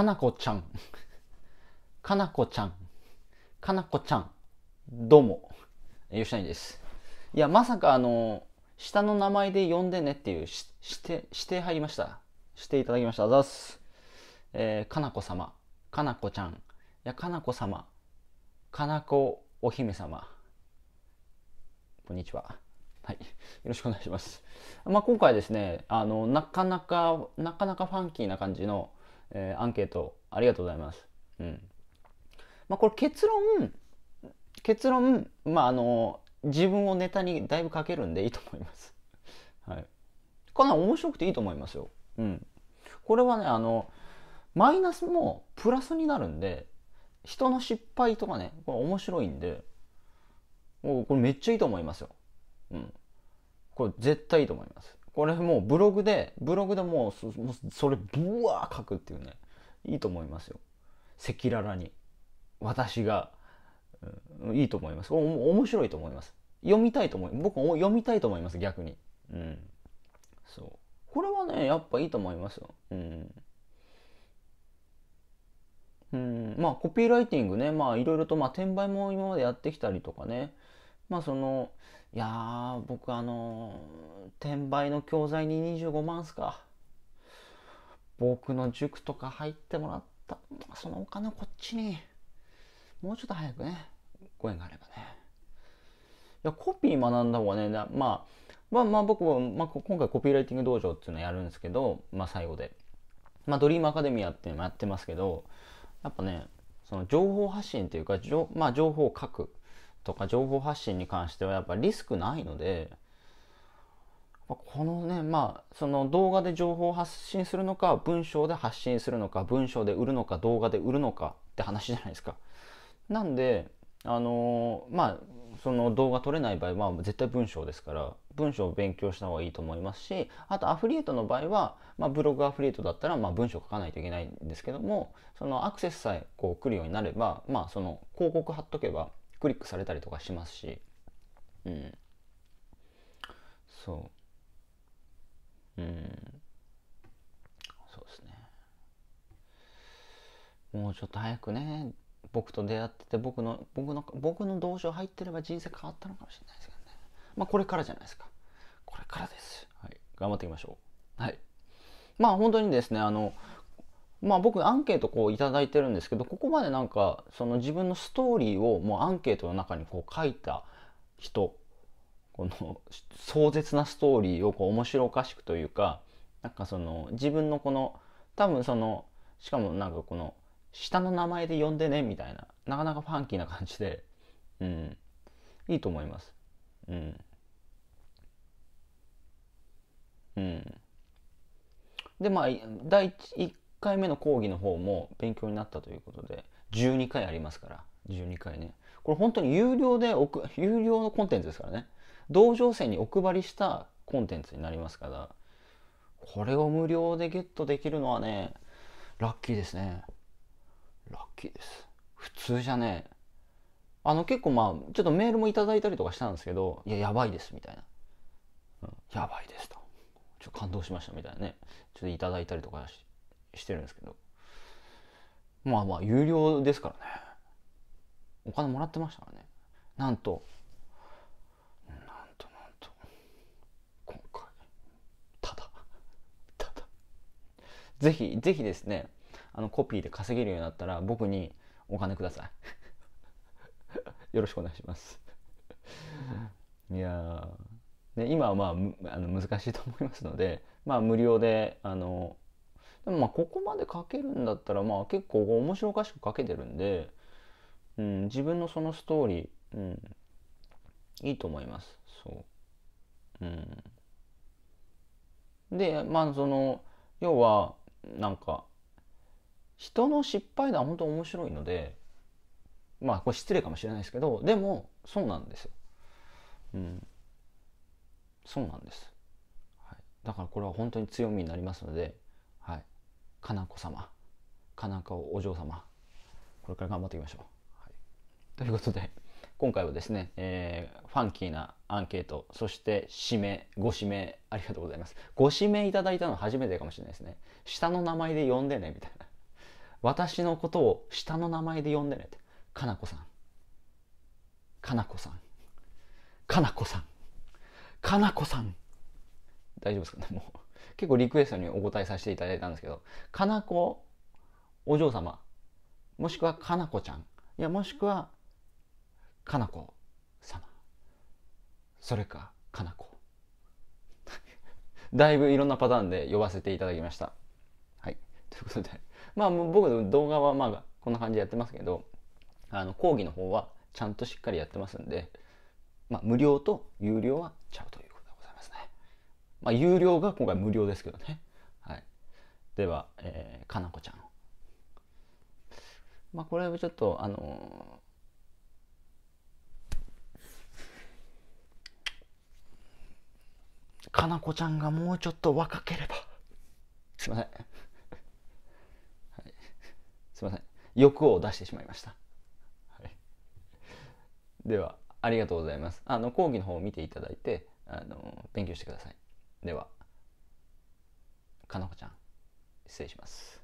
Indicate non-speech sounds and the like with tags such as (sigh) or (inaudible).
かなこちゃん。(laughs) かなこちゃん。かなこちゃん。どうも。吉谷です。いや、まさかあの、下の名前で呼んでねっていうし、して、して入りました。していただきました。あざす。えー、かなこ様。かなこちゃん。いや、かなこ様。かなこお姫様。こんにちは。はい。よろしくお願いします。まあ、今回ですね、あの、なかなか、なかなかファンキーな感じの、えー、アンケートありがとうございます。うんまあ、これ結論結論、まあ、あの自分をネタにだいぶ書けるんでいいと思います。(laughs) はい、この面白くていいと思いますよ。うん、これはねあのマイナスもプラスになるんで人の失敗とかねこれ面白いんでこれめっちゃいいと思いますよ。うん、これ絶対いいと思います。これもうブログでブログでもうそれブワー書くっていうねいいと思いますよ赤裸々に私が、うん、いいと思います面白いと思います読みたいと思い僕も読みたいと思います逆にうんそうこれはねやっぱいいと思いますようんうんまあコピーライティングねまあいろいろと、まあ、転売も今までやってきたりとかねまあそのいや僕あの転売の教材に25万すか僕の塾とか入ってもらったそのお金こっちにもうちょっと早くねご縁があればねいやコピー学んだ方がねまあまあまあ僕まあ、今回コピーライティング道場っていうのやるんですけどまあ最後でまあドリームアカデミアっていうのもやってますけどやっぱねその情報発信というか、まあ、情報を書くとか情報発信に関してはやっぱリスクないのでこのねまあその動画で情報発信するのか文章で発信するのか文章で売るのか動画で売るのかって話じゃないですか。なんであのー、まあその動画撮れない場合は絶対文章ですから文章を勉強した方がいいと思いますしあとアフリエイトの場合は、まあ、ブログアフリエイトだったらまあ文章書かないといけないんですけどもそのアクセスさえこう来るようになればまあその広告貼っとけばクリックされたりとかしますしうんそううんそうですねもうちょっと早くね僕と出会ってて僕の僕の僕の同情入ってれば人生変わったのかもしれないですけどねまあこれからじゃないですかこれからです、はい、頑張っていきましょうはいまあ本当にですねあのまあ、僕アンケートこう頂いてるんですけどここまでなんかその自分のストーリーをもうアンケートの中にこう書いた人この壮絶なストーリーをこう面白おかしくというかなんかその自分のこの多分そのしかもなんかこの下の名前で呼んでねみたいななかなかファンキーな感じで、うん、いいと思います。うん、うんでまあ第1 1回目の講義の方も勉強になったということで、12回ありますから、12回ね。これ本当に有料で、(laughs) 有料のコンテンツですからね。同情生にお配りしたコンテンツになりますから、これを無料でゲットできるのはね、ラッキーですね。ラッキーです。普通じゃねえ。あの結構まあ、ちょっとメールもいただいたりとかしたんですけど、いや、やばいですみたいな。うん、やばいですと。ちょっと感動しましたみたいなね。ちょっといただいたりとかししてるんですけどまあまあ有料ですからねお金もらってましたからねなんとなんとなんと今回ただただぜひぜひですねあのコピーで稼げるようになったら僕にお金ください (laughs) よろしくお願いしますいやね、今はまああの難しいと思いますので、まあ、無料であのでもまあここまで書けるんだったらまあ結構面白おかしく書けてるんで、うん、自分のそのストーリー、うん、いいと思います。そう。うん、でまあその要はなんか人の失敗談本当面白いのでまあこれ失礼かもしれないですけどでもそうなんですよ。うん、そうなんです。はい、だからこれは本当に強みになりますので。はいかなこ様かなこお嬢様これから頑張っていきましょう、はい、ということで今回はですね、えー、ファンキーなアンケートそして指名ご指名ありがとうございますご指名いただいたの初めてかもしれないですね下の名前で呼んでねみたいな私のことを下の名前で呼んでねってかなこさんかなこさんかなこさんかなこさん大丈夫ですかねもう結構リクエストにお答えさせていただいたんですけど、かなこお嬢様、もしくはかなこちゃん、いや、もしくはかなこ様、それかかなこ。(laughs) だいぶいろんなパターンで呼ばせていただきました。はい。ということで、まあ僕の動画はまあこんな感じでやってますけど、あの講義の方はちゃんとしっかりやってますんで、まあ無料と有料はちゃうという。まあ、有料が今回無料ですけどね。はい、では、えー、かなこちゃん。まあ、これはちょっと、あのー、かなこちゃんがもうちょっと若ければ。すいません。はい、すいません。欲を出してしまいました。はい、では、ありがとうございます。あの講義の方を見ていただいて、あの勉強してください。ではかなこちゃん失礼します